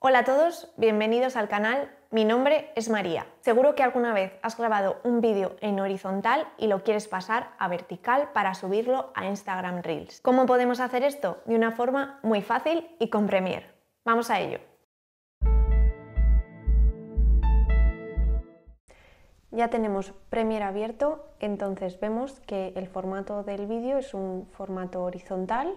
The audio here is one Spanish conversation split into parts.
Hola a todos, bienvenidos al canal. Mi nombre es María. Seguro que alguna vez has grabado un vídeo en horizontal y lo quieres pasar a vertical para subirlo a Instagram Reels. ¿Cómo podemos hacer esto? De una forma muy fácil y con Premiere. Vamos a ello. Ya tenemos Premiere abierto, entonces vemos que el formato del vídeo es un formato horizontal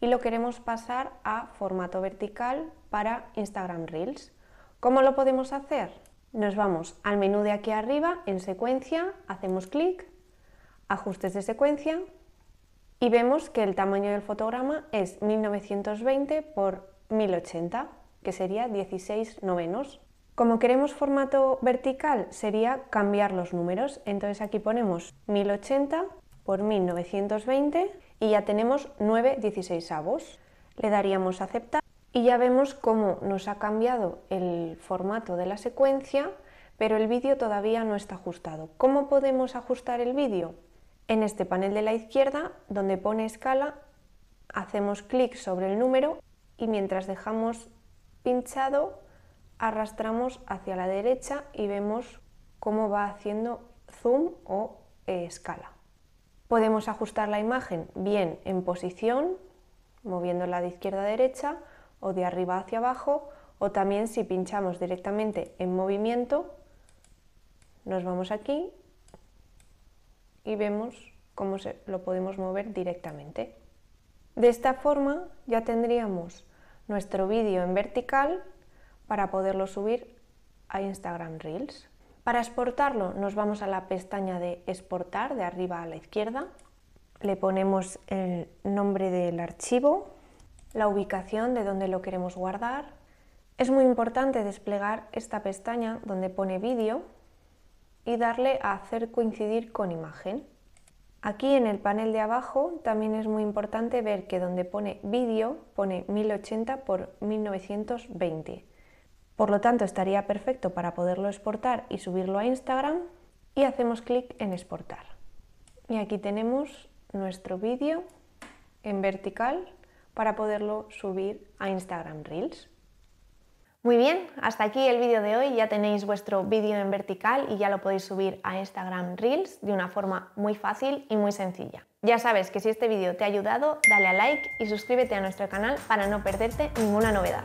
y lo queremos pasar a formato vertical para Instagram Reels. ¿Cómo lo podemos hacer? Nos vamos al menú de aquí arriba, en secuencia, hacemos clic, ajustes de secuencia y vemos que el tamaño del fotograma es 1920 x 1080, que sería 16 novenos. Como queremos formato vertical, sería cambiar los números, entonces aquí ponemos 1080 por 1920 y ya tenemos 9 16avos. Le daríamos aceptar y ya vemos cómo nos ha cambiado el formato de la secuencia, pero el vídeo todavía no está ajustado. ¿Cómo podemos ajustar el vídeo? En este panel de la izquierda, donde pone escala, hacemos clic sobre el número y mientras dejamos pinchado, arrastramos hacia la derecha y vemos cómo va haciendo zoom o eh, escala. Podemos ajustar la imagen bien en posición, moviéndola de izquierda a derecha o de arriba hacia abajo, o también si pinchamos directamente en movimiento, nos vamos aquí y vemos cómo se, lo podemos mover directamente. De esta forma ya tendríamos nuestro vídeo en vertical para poderlo subir a Instagram Reels. Para exportarlo nos vamos a la pestaña de exportar de arriba a la izquierda, le ponemos el nombre del archivo, la ubicación de donde lo queremos guardar. Es muy importante desplegar esta pestaña donde pone vídeo y darle a hacer coincidir con imagen. Aquí en el panel de abajo también es muy importante ver que donde pone vídeo pone 1080 por 1920 por lo tanto, estaría perfecto para poderlo exportar y subirlo a Instagram y hacemos clic en exportar. Y aquí tenemos nuestro vídeo en vertical para poderlo subir a Instagram Reels. Muy bien, hasta aquí el vídeo de hoy. Ya tenéis vuestro vídeo en vertical y ya lo podéis subir a Instagram Reels de una forma muy fácil y muy sencilla. Ya sabes que si este vídeo te ha ayudado, dale a like y suscríbete a nuestro canal para no perderte ninguna novedad.